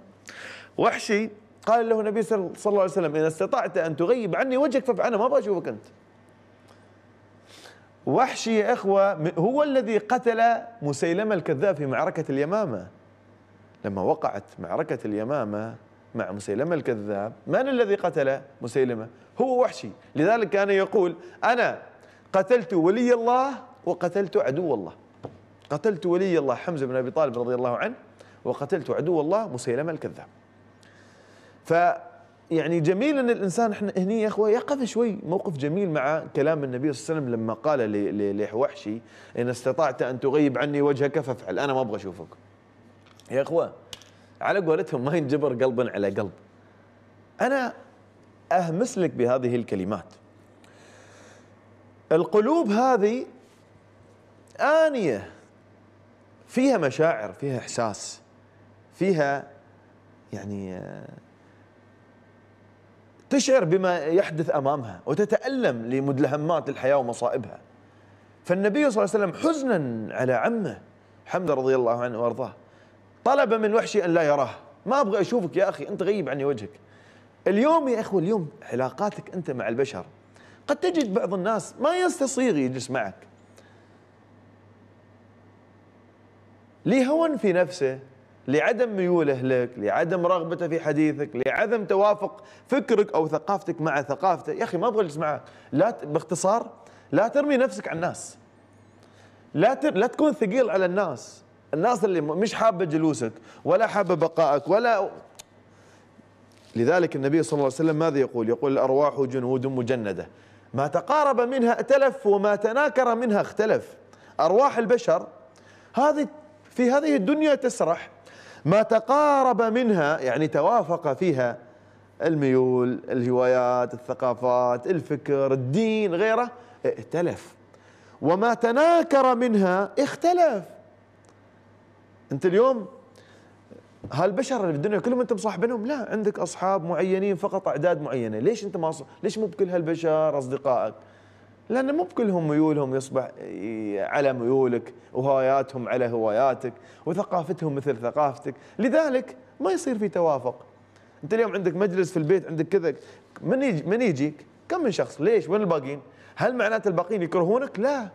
وحشي قال له النبي صلى الله عليه وسلم إن استطعت أن تغيب عني وجهك فأنا ما أبغى أشوفك أنت وحشي يا إخوة هو الذي قتل مسيلمة الكذاب في معركة اليمامة لما وقعت معركة اليمامة مع مسيلمة الكذاب من الذي قتل مسيلمة هو وحشي لذلك كان يقول أنا قتلت ولي الله وقتلت عدو الله قتلت ولي الله حمزة بن أبي طالب رضي الله عنه وقتلت عدو الله مسيلمة الكذاب ف يعني جميل ان الانسان احنا هني يا اخوه يقف شوي موقف جميل مع كلام النبي صلى الله عليه وسلم لما قال لحوحشي ان استطعت ان تغيب عني وجهك فافعل انا ما ابغى اشوفك. يا اخوه على قولتهم ما ينجبر قلبا على قلب. انا اهمس لك بهذه الكلمات. القلوب هذه آنية فيها مشاعر فيها إحساس فيها يعني آه، تشعر بما يحدث أمامها وتتألم لمدلهمات الحياة ومصائبها فالنبي صلى الله عليه وسلم حزنا على عمه حمد رضي الله عنه وأرضاه طلب من وحشي أن لا يراه ما أبغى أشوفك يا أخي أنت غيب عني وجهك اليوم يا أخوة اليوم علاقاتك أنت مع البشر قد تجد بعض الناس ما يستصيغ يجلس معك لهون في نفسه لعدم ميوله لك لعدم رغبته في حديثك لعدم توافق فكرك أو ثقافتك مع ثقافته يا أخي ما أبغى أجلس معك لا ت... باختصار لا ترمي نفسك على الناس لا ت... لا تكون ثقيل على الناس الناس اللي مش حابة جلوسك ولا حابة بقائك ولا لذلك النبي صلى الله عليه وسلم ماذا يقول يقول الأرواح جنود مجندة ما تقارب منها ائتلف وما تناكر منها اختلف أرواح البشر هذه في هذه الدنيا تسرح ما تقارب منها يعني توافق فيها الميول الهوايات الثقافات الفكر الدين غيره ائتلف وما تناكر منها اختلف انت اليوم هالبشر اللي في الدنيا كلهم انت مصاحبينهم لا عندك اصحاب معينين فقط اعداد معينه ليش انت ما ليش مو بكل هالبشر اصدقائك لان مو بكلهم ميولهم يصبح على ميولك وهواياتهم على هواياتك وثقافتهم مثل ثقافتك لذلك ما يصير في توافق انت اليوم عندك مجلس في البيت عندك كذا من يجي من يجيك كم من شخص ليش وين الباقين هل معناته الباقين يكرهونك لا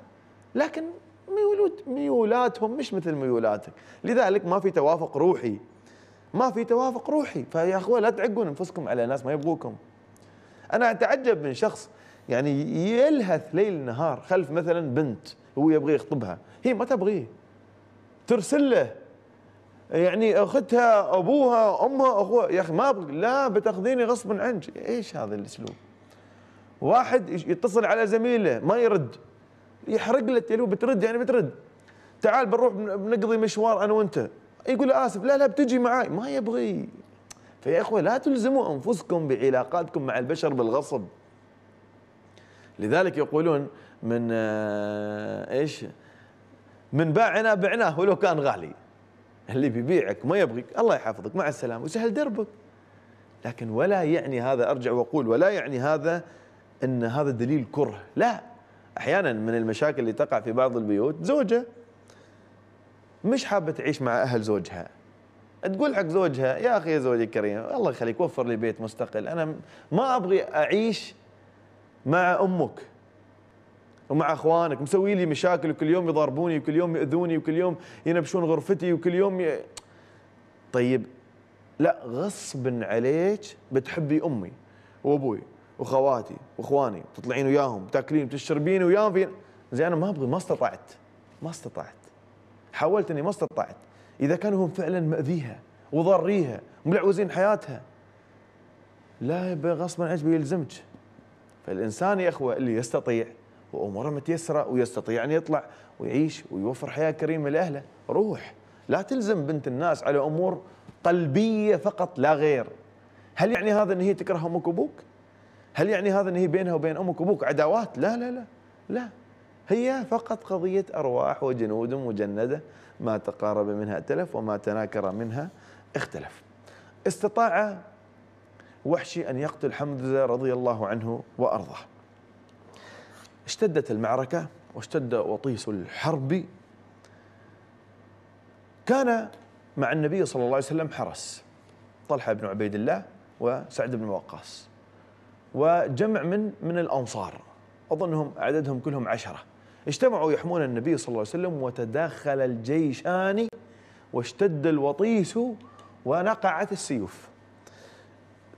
لكن ميولات ميولاتهم مش مثل ميولاتك لذلك ما في توافق روحي ما في توافق روحي فيا اخوان لا تعقون انفسكم على ناس ما يبغوكم انا اتعجب من شخص يعني يلهث ليل نهار خلف مثلا بنت هو يبغى يخطبها هي ما تبغيه ترسل له يعني اختها ابوها امها اخوها يا اخي ما ابغى لا بتاخذيني غصبا عنك ايش هذا الاسلوب واحد يتصل على زميله ما يرد يحرق له التليفون بترد يعني بترد تعال بنروح بنقضي مشوار انا وانت يقول اسف لا لا بتجي معي ما يبغي فيا اخوه لا تلزموا انفسكم بعلاقاتكم مع البشر بالغصب لذلك يقولون من آه، ايش من باعنا بعناه ولو كان غالي اللي بيبيعك ما يبغيك الله يحفظك مع السلامه وسهل دربك لكن ولا يعني هذا ارجع واقول ولا يعني هذا ان هذا دليل كره لا احيانا من المشاكل اللي تقع في بعض البيوت زوجه مش حابه تعيش مع اهل زوجها تقول حق زوجها يا اخي يا زوجي الكريم الله يخليك وفر لي بيت مستقل انا ما ابغي اعيش مع امك ومع اخوانك مسوي لي مشاكل وكل يوم يضربوني وكل يوم ياذوني وكل يوم ينبشون غرفتي وكل يوم ي... طيب لا غصب عليك بتحبي امي وابوي وخواتي واخواني تطلعين وياهم تاكلين تشربين وياهم في زين انا ما ابغي ما استطعت ما استطعت حاولت اني ما استطعت اذا كانوا هم فعلا ماذيها وضريها وملعوزين حياتها لا غصبا عليك بيلزمك فالإنسان يا أخوة اللي يستطيع وأموره متيسرة ويستطيع أن يطلع ويعيش ويوفر حياة كريمة لأهله روح لا تلزم بنت الناس على أمور قلبية فقط لا غير هل يعني هذا أن هي تكره أمك وأبوك؟ هل يعني هذا أن هي بينها وبين أمك وأبوك عداوات؟ لا لا لا لا هي فقط قضية أرواح وجنود مجندة ما تقارب منها ائتلف وما تناكر منها اختلف استطاع وحشي أن يقتل حمزة رضي الله عنه وأرضاه اشتدت المعركة واشتد وطيس الحرب كان مع النبي صلى الله عليه وسلم حرس طلحة بن عبيد الله وسعد بن وقاص وجمع من من الأنصار أظنهم عددهم كلهم عشرة اجتمعوا يحمون النبي صلى الله عليه وسلم وتداخل الجيشان واشتد الوطيس ونقعت السيوف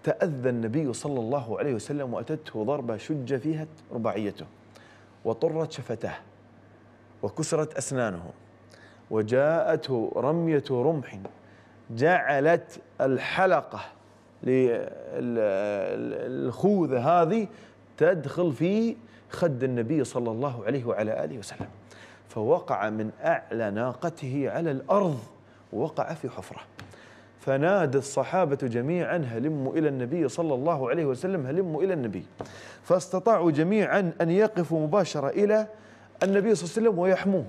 تأذى النبي صلى الله عليه وسلم وأتته ضربة شج فيها رباعيته وطرت شفتاه وكسرت أسنانه وجاءته رمية رمح جعلت الحلقة للخوذة هذه تدخل في خد النبي صلى الله عليه وعلى آله وسلم فوقع من أعلى ناقته على الأرض ووقع في حفرة فنادى الصحابة جميعا هلموا إلى النبي صلى الله عليه وسلم هلموا إلى النبي فاستطاعوا جميعا أن يقفوا مباشرة إلى النبي صلى الله عليه وسلم ويحموه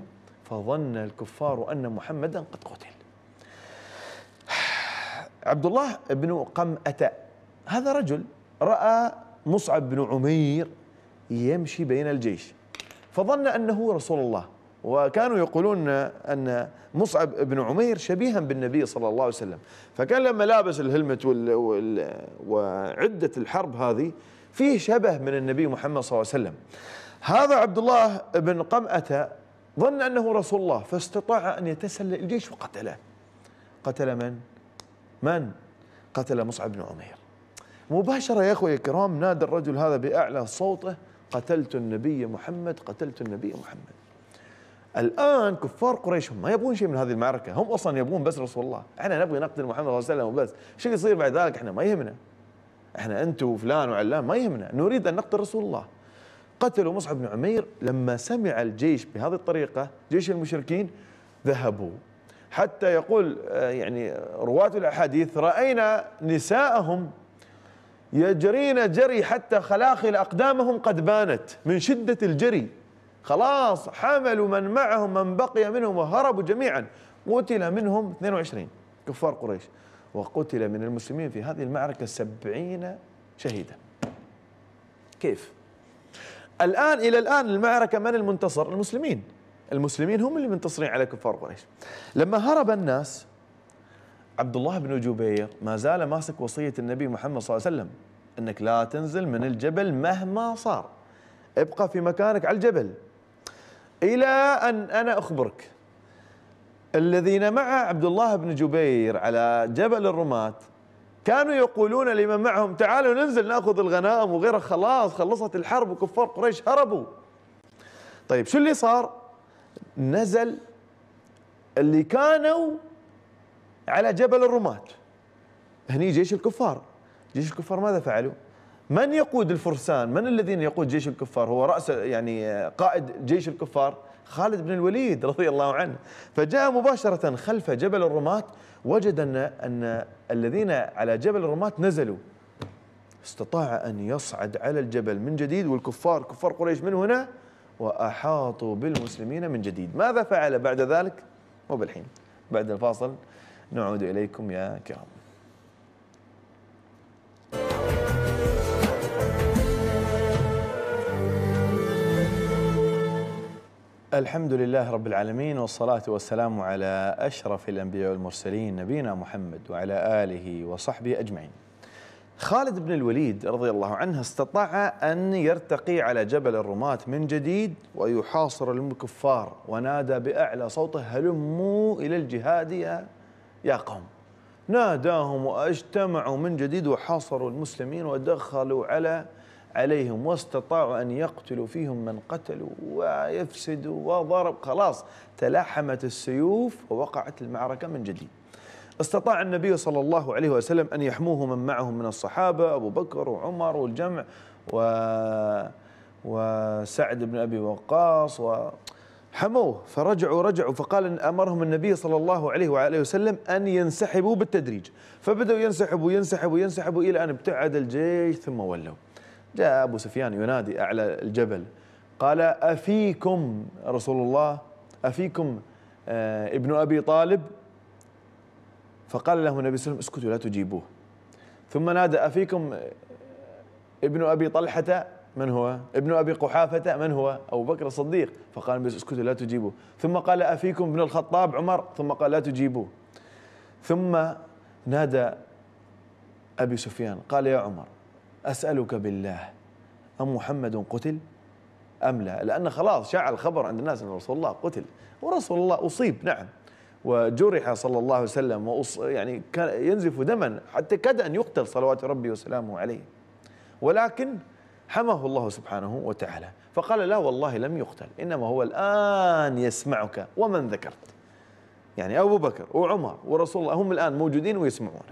فظن الكفار أن محمدا قد قتل عبد الله بن قمأة هذا رجل رأى مصعب بن عمير يمشي بين الجيش فظن أنه رسول الله وكانوا يقولون أن مصعب بن عمير شبيها بالنبي صلى الله عليه وسلم فكان لما لابس الهلمه وعدة الحرب هذه فيه شبه من النبي محمد صلى الله عليه وسلم هذا عبد الله بن قمأة ظن أنه رسول الله فاستطاع أن يتسلل الجيش وقتله قتل من؟ من؟ قتل مصعب بن عمير مباشرة يا أخوي الكرام نادى الرجل هذا بأعلى صوته قتلت النبي محمد قتلت النبي محمد الان كفار قريش هم ما يبغون شيء من هذه المعركه هم اصلا يبغون بس رسول الله احنا نبغي نقتل محمد صلى الله عليه وسلم وبس شو يصير بعد ذلك احنا ما يهمنا احنا انت وفلان وعلان ما يهمنا نريد ان نقتل رسول الله قتلوا مصعب بن عمير لما سمع الجيش بهذه الطريقه جيش المشركين ذهبوا حتى يقول آه، يعني رواة الاحاديث راينا نساءهم يجرين جري حتى خلاخل اقدامهم قد بانت من شده الجري خلاص حملوا من معهم من بقي منهم وهربوا جميعا قتل منهم 22 كفار قريش وقتل من المسلمين في هذه المعركة سبعين شهيدا كيف؟ الآن إلى الآن المعركة من المنتصر؟ المسلمين المسلمين هم اللي منتصرين على كفار قريش لما هرب الناس عبد الله بن جبير ما زال ماسك وصية النبي محمد صلى الله عليه وسلم أنك لا تنزل من الجبل مهما صار ابقى في مكانك على الجبل إلى أن أنا أخبرك الذين مع عبد الله بن جبير على جبل الرماة كانوا يقولون لمن معهم تعالوا ننزل ناخذ الغنائم وغيره خلاص خلصت الحرب وكفار قريش هربوا طيب شو اللي صار نزل اللي كانوا على جبل الرماة هني جيش الكفار جيش الكفار ماذا فعلوا من يقود الفرسان من الذين يقود جيش الكفار هو رأس يعني قائد جيش الكفار خالد بن الوليد رضي الله عنه فجاء مباشرة خلف جبل الرماة وجد أن, أن الذين على جبل الرماة نزلوا استطاع أن يصعد على الجبل من جديد والكفار كفار قريش من هنا وأحاطوا بالمسلمين من جديد ماذا فعل بعد ذلك وبالحين بعد الفاصل نعود إليكم يا كرام الحمد لله رب العالمين والصلاة والسلام على أشرف الأنبياء والمرسلين نبينا محمد وعلى آله وصحبه أجمعين خالد بن الوليد رضي الله عنه استطاع أن يرتقي على جبل الرماة من جديد ويحاصر الكفار ونادى بأعلى صوته هلموا إلى الجهاد يا قوم ناداهم واجتمعوا من جديد وحاصروا المسلمين ودخلوا على عليهم واستطاعوا أن يقتلوا فيهم من قتلوا ويفسدوا وضرب خلاص تلاحمت السيوف ووقعت المعركة من جديد استطاع النبي صلى الله عليه وسلم أن يحموه من معهم من الصحابة أبو بكر وعمر والجمع و وسعد بن أبي وقاص و حموه فرجعوا رجعوا فقال إن أمرهم النبي صلى الله عليه وآله وسلم أن ينسحبوا بالتدريج فبدأوا ينسحبوا ينسحبوا ينسحبوا إلى أن ابتعد الجيش ثم ولوا جاء أبو سفيان ينادي أعلى الجبل قال أفيكم رسول الله أفيكم آه، ابن أبي طالب فقال له النبي صلى الله عليه وسلم اسكتوا لا تجيبوه ثم نادى أفيكم آه، ابن أبي طلحة من هو ابن أبي قحافة من هو أبو بكر الصديق فقال بس اسكتوا لا تجيبوه ثم قال أفيكم ابن الخطاب عمر ثم قال لا تجيبوه ثم نادى أبي سفيان قال يا عمر أسألك بالله أم محمد قتل أم لا لأن خلاص شاع الخبر عند الناس أن رسول الله قتل ورسول الله أصيب نعم وجرح صلى الله عليه وسلم وأص... يعني كان ينزف دما حتى كاد أن يقتل صلوات ربي وسلامه عليه ولكن حماه الله سبحانه وتعالى فقال لا والله لم يقتل إنما هو الآن يسمعك ومن ذكرت يعني أبو بكر وعمر ورسول الله هم الآن موجودين ويسمعون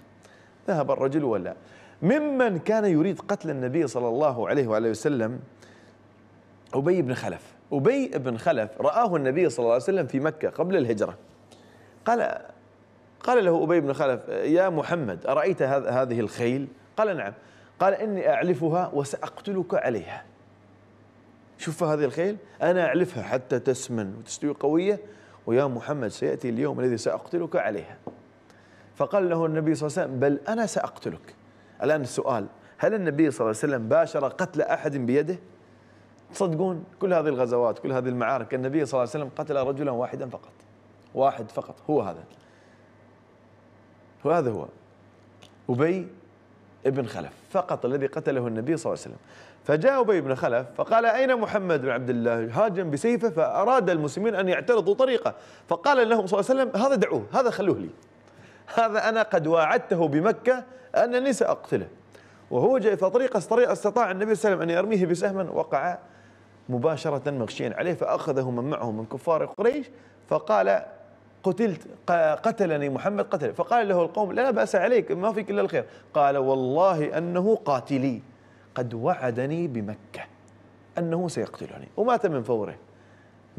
ذهب الرجل ولا ممن كان يريد قتل النبي صلى الله عليه وآله وسلم أبي بن خلف أبي بن خلف رآه النبي صلى الله عليه وسلم في مكة قبل الهجرة قال قال له أبي بن خلف يا محمد أرأيت هذه الخيل قال نعم قال إني أعلفها وسأقتلك عليها شوف هذه الخيل أنا أعلفها حتى تسمن وتستوي قوية ويا محمد سيأتي اليوم الذي سأقتلك عليها فقال له النبي صلى الله عليه وسلم بل أنا سأقتلك الآن السؤال هل النبي صلى الله عليه وسلم باشر قتل أحد بيده تصدقون كل هذه الغزوات كل هذه المعارك النبي صلى الله عليه وسلم قتل رجلا واحدا فقط واحد فقط هو هذا وهذا هو أبي ابن خلف فقط الذي قتله النبي صلى الله عليه وسلم فجاء أبي بن خلف فقال أين محمد بن عبد الله هاجم بسيفه فأراد المسلمين أن يعترضوا طريقه فقال لهم صلى الله عليه وسلم هذا دعوه هذا خلوه لي هذا أنا قد واعدته بمكة أنني سأقتله وهو جاء فطريق استطاع النبي صلى الله عليه وسلم أن يرميه بسهم وقع مباشرة مغشيا عليه فأخذه من معه من كفار قريش فقال قتلت قتلني محمد قتل فقال له القوم لا بأس عليك ما فيك إلا الخير قال والله أنه قاتلي قد وعدني بمكة أنه سيقتلني ومات من فوره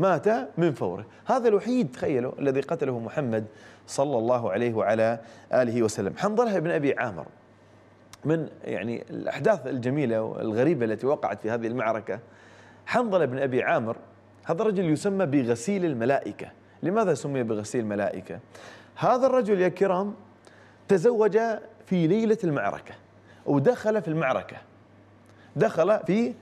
مات من فوره هذا الوحيد تخيلوا الذي قتله محمد صلى الله عليه وعلى آله وسلم حنظله بن أبي عامر من يعني الأحداث الجميلة والغريبة التي وقعت في هذه المعركة حنظله بن أبي عامر هذا الرجل يسمى بغسيل الملائكة لماذا سمي بغسيل الملائكة هذا الرجل يا كرام تزوج في ليلة المعركة ودخل في المعركة دخل في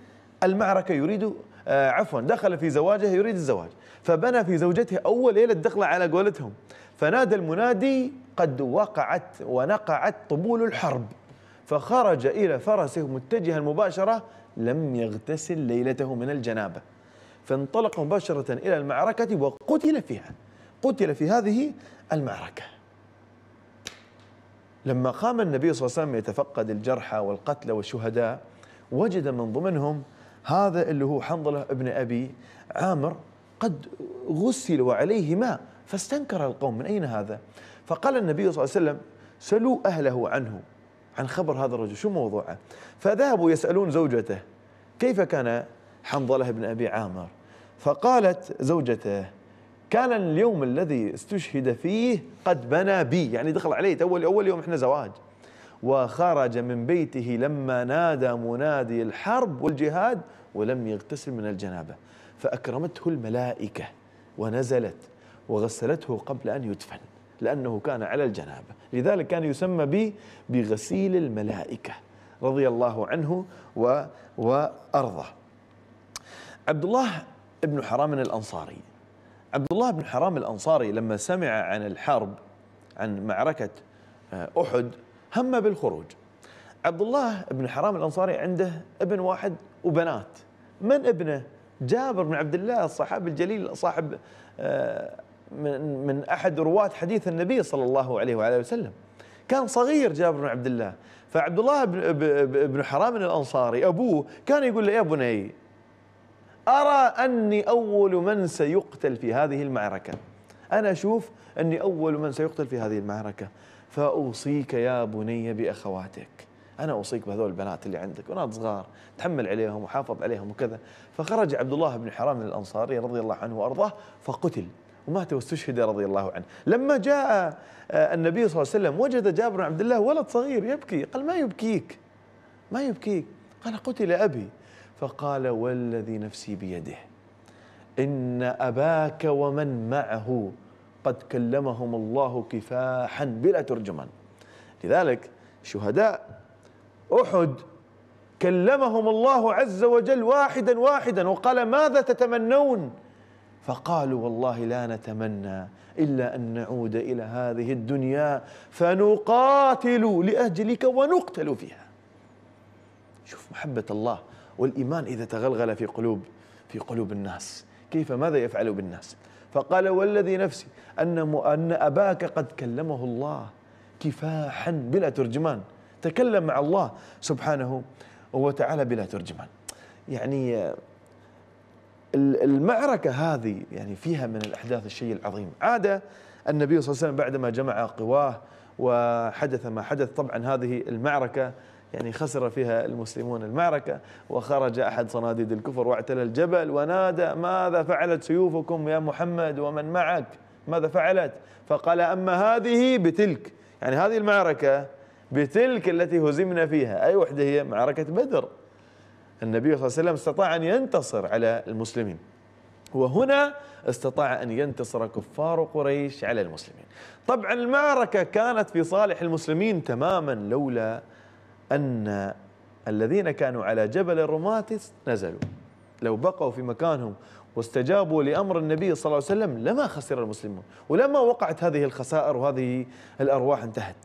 المعركة يريد آه، عفوا دخل في زواجه يريد الزواج فبنى في زوجته أول ليلة دخلة على قولتهم فنادى المنادي قد وقعت ونقعت طبول الحرب فخرج إلى فرسه متجها مباشرة لم يغتسل ليلته من الجنابة فانطلق مباشرة إلى المعركة وقتل فيها قتل في هذه المعركة لما قام النبي صلى الله عليه وسلم يتفقد الجرحى والقتلى والشهداء وجد من ضمنهم هذا اللي هو حنظله ابن أبي عامر قد غسل وعليه ماء فاستنكر القوم من أين هذا فقال النبي صلى الله عليه وسلم سلوا أهله عنه عن خبر هذا الرجل شو موضوعه فذهبوا يسألون زوجته كيف كان حنظله بن أبي عامر فقالت زوجته كان اليوم الذي استشهد فيه قد بنى بي يعني دخل عليه أول أول يوم إحنا زواج وخرج من بيته لما نادى منادي الحرب والجهاد ولم يغتسل من الجنابة فأكرمته الملائكة ونزلت وغسلته قبل أن يدفن لأنه كان على الجنابة لذلك كان يسمى به بغسيل الملائكة رضي الله عنه و وأرضه عبد الله بن حرام الأنصاري عبد الله بن حرام الأنصاري لما سمع عن الحرب عن معركة آه، أحد هم بالخروج عبد الله بن حرام الانصاري عنده ابن واحد وبنات من ابنه؟ جابر بن عبد الله الصحابي الجليل صاحب آه، من من احد رواه حديث النبي صلى الله عليه وعلى وسلم كان صغير جابر بن عبد الله فعبد الله بن حرام الانصاري ابوه كان يقول له يا بني ارى اني اول من سيقتل في هذه المعركه انا اشوف اني اول من سيقتل في هذه المعركه فاوصيك يا بني باخواتك انا اوصيك بهذول البنات اللي عندك بنات صغار تحمل عليهم وحافظ عليهم وكذا فخرج عبد الله بن حرام الانصاري رضي الله عنه وارضاه فقتل ومات واستشهد رضي الله عنه لما جاء آه، النبي صلى الله عليه وسلم وجد جابر بن عبد الله ولد صغير يبكي قال ما يبكيك ما يبكيك قال قتل أبي فقال والذي نفسي بيده إن أباك ومن معه قد كلمهم الله كفاحا بلا ترجمان لذلك شهداء أحد كلمهم الله عز وجل واحدا واحدا وقال ماذا تتمنون فقالوا والله لا نتمنى إلا أن نعود إلى هذه الدنيا فنقاتل لأجلك ونقتل فيها شوف محبة الله والإيمان إذا تغلغل في قلوب في قلوب الناس كيف ماذا يفعل بالناس فقال والذي نفسي أن أن أباك قد كلمه الله كفاحا بلا ترجمان تكلم مع الله سبحانه وتعالى بلا ترجمان يعني آه، المعركة هذه يعني فيها من الأحداث الشيء العظيم عاد النبي صلى الله عليه وسلم بعدما جمع قواه وحدث ما حدث طبعا هذه المعركة يعني خسر فيها المسلمون المعركة وخرج أحد صناديد الكفر واعتلى الجبل ونادى ماذا فعلت سيوفكم يا محمد ومن معك ماذا فعلت فقال أما هذه بتلك يعني هذه المعركة بتلك التي هزمنا فيها أي وحدة هي معركة بدر النبي صلى الله عليه وسلم استطاع أن ينتصر على المسلمين وهنا استطاع أن ينتصر كفار قريش على المسلمين طبعا المعركة كانت في صالح المسلمين تماما لولا أن الذين كانوا على جبل الروماتس نزلوا لو بقوا في مكانهم واستجابوا لأمر النبي صلى الله عليه وسلم لما خسر المسلمون ولما وقعت هذه الخسائر وهذه الأرواح انتهت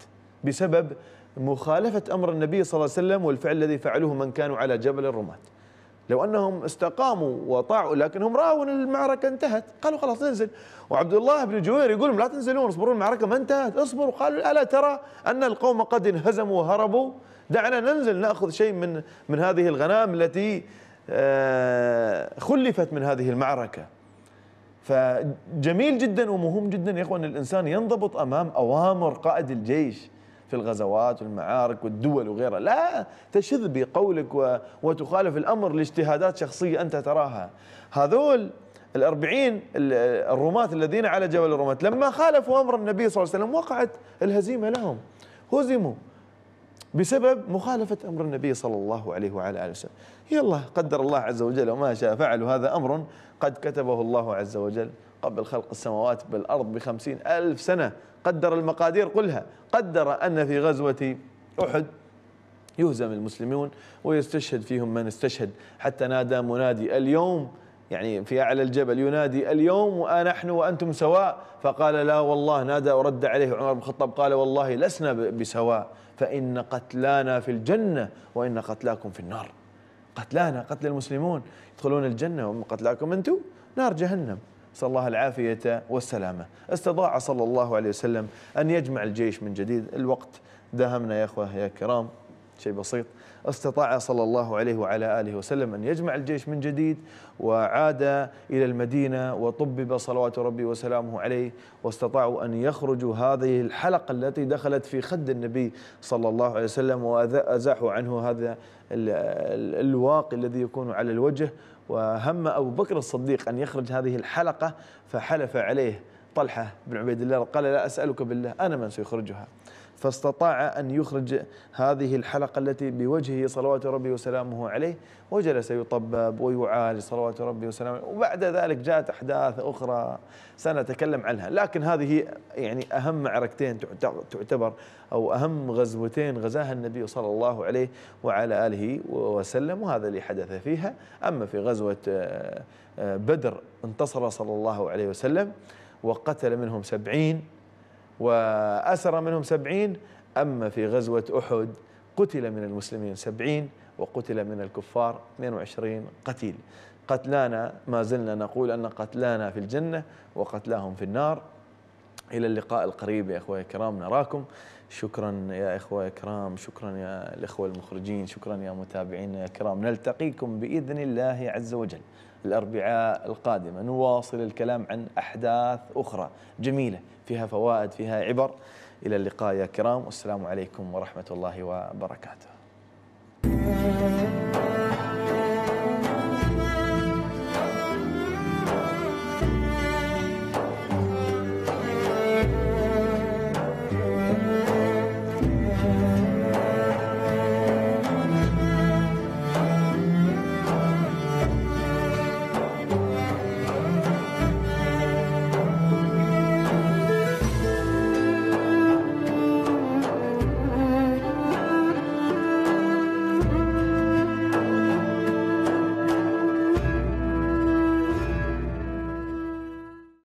بسبب مخالفة أمر النبي صلى الله عليه وسلم والفعل الذي فعله من كانوا على جبل الرماة لو أنهم استقاموا وطاعوا لكنهم رأوا أن المعركة انتهت قالوا خلاص ننزل وعبد الله بن جوير يقول لهم لا تنزلون اصبروا المعركة ما انتهت اصبروا قالوا ألا ترى أن القوم قد انهزموا وهربوا دعنا ننزل نأخذ شيء من من هذه الغنائم التي آه، خلفت من هذه المعركة فجميل جدا ومهم جدا يا اخوان الانسان ينضبط امام اوامر قائد الجيش في الغزوات والمعارك والدول وغيرها لا تشذ بقولك وتخالف الأمر لاجتهادات شخصية أنت تراها هذول الأربعين الرماة الذين على جبل الرماة لما خالفوا أمر النبي صلى الله عليه وسلم وقعت الهزيمة لهم هزموا بسبب مخالفة أمر النبي صلى الله عليه وعلى آله وسلم يلا قدر الله عز وجل وما شاء فعل وهذا أمر قد كتبه الله عز وجل قبل خلق السماوات بالأرض بخمسين ألف سنة قدر المقادير قلها قدر أن في غزوة أحد يهزم المسلمون ويستشهد فيهم من استشهد حتى نادى منادي اليوم يعني في أعلى الجبل ينادي اليوم ونحن وأنتم سواء فقال لا والله نادى ورد عليه عمر بن الخطاب قال والله لسنا بسواء فإن قتلانا في الجنة وإن قتلاكم في النار قتلانا قتل المسلمون يدخلون الجنة وقتلاكم أنتم نار جهنم نسأل الله العافية والسلامة استطاع صلى الله عليه وسلم أن يجمع الجيش من جديد الوقت داهمنا يا أخوة يا كرام شيء بسيط استطاع صلى الله عليه وعلى آله وسلم أن يجمع الجيش من جديد وعاد إلى المدينة وطبب صلوات ربي وسلامه عليه واستطاعوا أن يخرجوا هذه الحلقة التي دخلت في خد النبي صلى الله عليه وسلم وأزاحوا عنه هذا الواقي الذي يكون على الوجه وهم أبو بكر الصديق أن يخرج هذه الحلقة فحلف عليه طلحة بن عبيد الله قال لا أسألك بالله أنا من سيخرجها فاستطاع أن يخرج هذه الحلقة التي بوجهه صلوات ربي وسلامه عليه وجلس يطبب ويعالج صلوات ربي وسلامه وبعد ذلك جاءت أحداث أخرى سنتكلم عنها لكن هذه يعني أهم معركتين تعتبر أو أهم غزوتين غزاها النبي صلى الله عليه وعلى آله وسلم وهذا اللي حدث فيها أما في غزوة آه، بدر انتصر صلى الله عليه وسلم وقتل منهم سبعين وأسر منهم سبعين أما في غزوة أحد قتل من المسلمين سبعين وقتل من الكفار 22 قتيل قتلانا ما زلنا نقول أن قتلانا في الجنة وقتلاهم في النار إلى اللقاء القريب يا إخوة الكرام نراكم شكرا يا إخوة الكرام شكرا يا الإخوة المخرجين شكرا يا متابعينا الكرام نلتقيكم بإذن الله عز وجل الأربعاء القادمة نواصل الكلام عن أحداث أخرى جميلة فيها فوائد فيها عبر إلى اللقاء يا كرام والسلام عليكم ورحمة الله وبركاته